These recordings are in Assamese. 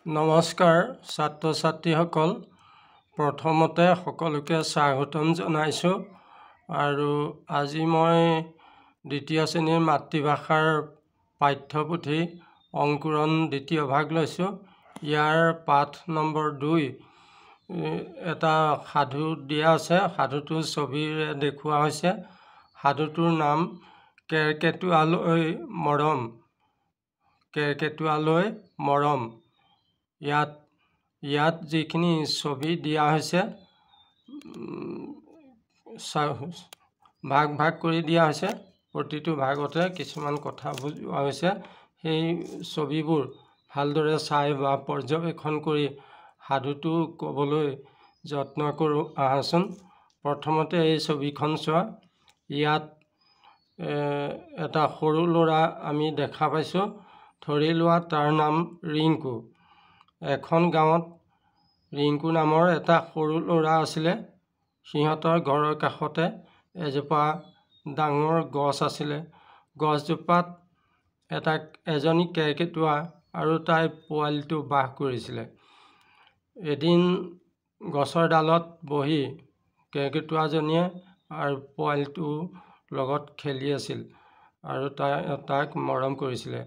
নমস্কাৰ ছাত্ৰ ছাত্ৰীসকল প্ৰথমতে সকলোকে স্বাগতম জনাইছোঁ আৰু আজি মই দ্বিতীয় শ্ৰেণীৰ মাতৃভাষাৰ পাঠ্যপুথি অংকুৰণ দ্বিতীয় ভাগ লৈছোঁ ইয়াৰ পাঠ নম্বৰ দুই এটা সাধু দিয়া আছে সাধুটো ছবিৰে দেখুওৱা হৈছে সাধুটোৰ নাম কেৰকেটুৱালৈ মৰম কেৰকেটুৱালৈ মৰম ইয়াত ইয়াত যিখিনি ছবি দিয়া হৈছে ভাগ ভাগ কৰি দিয়া হৈছে প্ৰতিটো ভাগতে কিছুমান কথা বুজোৱা হৈছে সেই ছবিবোৰ ভালদৰে চাই বা পৰ্যবেক্ষণ কৰি সাধুটো ক'বলৈ যত্ন কৰোঁ আহাচোন প্ৰথমতে এই ছবিখন চোৱা ইয়াত এটা সৰু ল'ৰা আমি দেখা পাইছোঁ ধৰি লোৱা তাৰ নাম ৰিংকু এখন গাঁৱত ৰিংকু নামৰ এটা সৰু ল'ৰা আছিলে সিহঁতৰ ঘৰৰ কাষতে এজোপা ডাঙৰ গছ আছিলে গছজোপাত এটা এজনী কেৰ্কেটুৱা আৰু তাই পোৱালিটো বাস কৰিছিলে এদিন গছৰ ডালত বহি কেৰ্কেটুৱাজনীয়ে আৰু পোৱালিটো লগত খেলি আছিল আৰু তাই তাক মৰম কৰিছিলে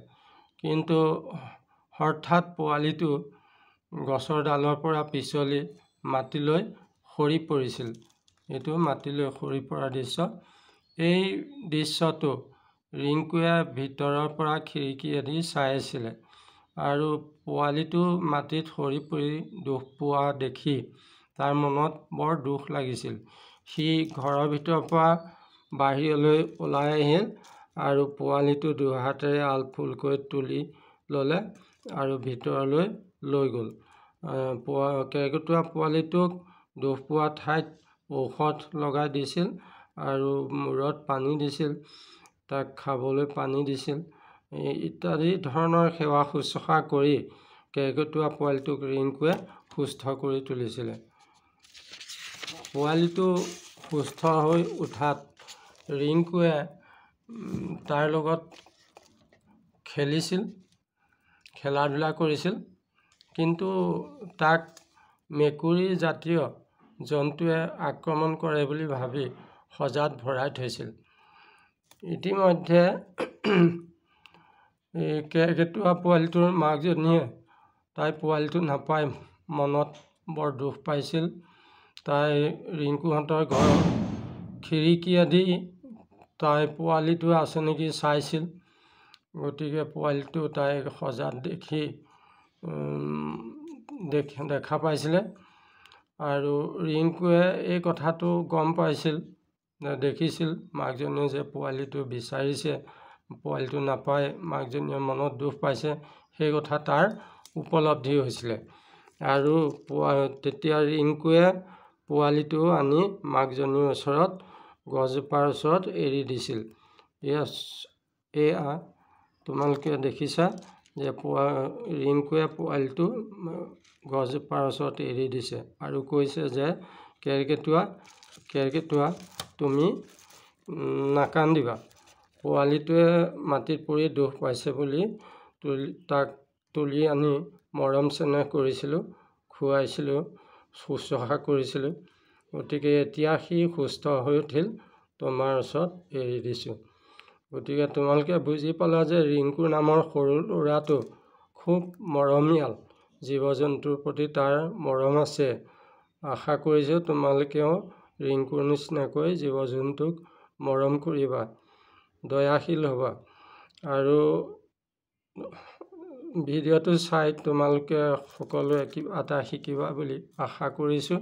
কিন্তু হঠাৎ পোৱালিটো গছৰ ডালৰ পৰা পিছলি মাটিলৈ সৰি পৰিছিল এইটো মাটিলৈ সৰি পৰা দৃশ্য এই দৃশ্যটো ৰিংকুৱে ভিতৰৰ পৰা খিৰিকী চাই আছিলে আৰু পোৱালিটো মাটিত সৰি পৰি দুখ পোৱা দেখি তাৰ মনত বৰ দুখ লাগিছিল সি ঘৰৰ ভিতৰৰ পৰা বাহিৰলৈ ওলাই আহিল আৰু পোৱালিটো দুহাতেৰে আলফুলকৈ তুলি ল'লে আৰু ভিতৰলৈ লৈ গ'ল কেৰ্কেটুৱা পোৱালিটোক দুখ পোৱা ঠাইত ঔষধ লগাই দিছিল আৰু মূৰত পানী দিছিল তাক খাবলৈ পানী দিছিল ইত্যাদি ধৰণৰ সেৱা শুশ্ৰূষা কৰি কেৰ্কেটুৱা পোৱালিটোক ৰিংকুৱে সুস্থ কৰি তুলিছিলে পোৱালিটো সুস্থ হৈ উঠাত ৰিংকুৱে তাৰ লগত খেলিছিল খেলা ধূলা কৰিছিল কিন্তু তাক মেকুৰী জাতীয় জন্তুৱে আক্ৰমণ কৰে বুলি ভাবি সজাত ভৰাই থৈছিল ইতিমধ্যে কেৰ্কেটুৱা পোৱালিটোৰ মাকজনীয়ে তাই পোৱালিটো নাপাই মনত বৰ দুখ পাইছিল তাই ৰিংকুহঁতৰ ঘৰ খিৰিকী আদি তাই পোৱালিটো আছে নেকি চাইছিল গতিকে পোৱালিটো তাই সজাত দেখি দেখ দেখা পাইছিলে আৰু ৰিংকুৱে এই কথাটো গম পাইছিল দেখিছিল মাকজনীয়ে যে পোৱালিটো বিচাৰিছে পোৱালিটো নাপায় মাকজনীয়ে মনত দুখ পাইছে সেই কথা তাৰ উপলব্ধি হৈছিলে আৰু পোৱা তেতিয়া ৰিংকুৱে পোৱালিটো আনি মাকজনীৰ ওচৰত গছজোপাৰ ওচৰত এৰি দিছিল এয়া এয়া তোমালোকে দেখিছা যে পুৱা ৰিংকুৱে পোৱালিটো গছজোপাৰ ওচৰত এৰি দিছে আৰু কৈছে যে কেৰ্কেটুৱা কেৰ্কেটুৱা তুমি নাকান্দিবা পোৱালিটোৱে মাটিত পৰি দুখ পাইছে বুলি তুলি তাক তুলি আনি মৰম চেনেহ কৰিছিলোঁ খুৱাইছিলোঁ শুশ্ৰূষা কৰিছিলোঁ গতিকে এতিয়া সি সুস্থ হৈ উঠিল তোমাৰ ওচৰত এৰি দিছোঁ গতিকে তোমালোকে বুজি পালা যে ৰিংকুৰ নামৰ সৰু ল'ৰাটো খুব মৰমীয়াল জীৱ জন্তুৰ প্ৰতি তাৰ মৰম আছে আশা কৰিছোঁ তোমালোকেও ৰিংকুৰ নিচিনাকৈ জীৱ জন্তুক মৰম কৰিবা দয়াশীল হ'বা আৰু ভিডিঅ'টো চাই তোমালোকে সকলোৱে কিবা এটা শিকিবা বুলি আশা কৰিছোঁ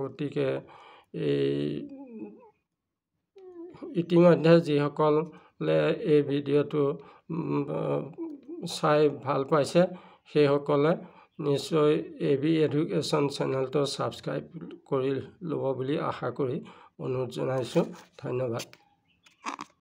গতিকে এই ইতিমধ্যে যিসকলে এই ভিডিঅ'টো চাই ভাল পাইছে সেইসকলে নিশ্চয় এ বি এডুকেশ্যন চেনেলটো ছাবস্ক্ৰাইব কৰি ল'ব বুলি আশা কৰি অনুৰোধ জনাইছোঁ ধন্যবাদ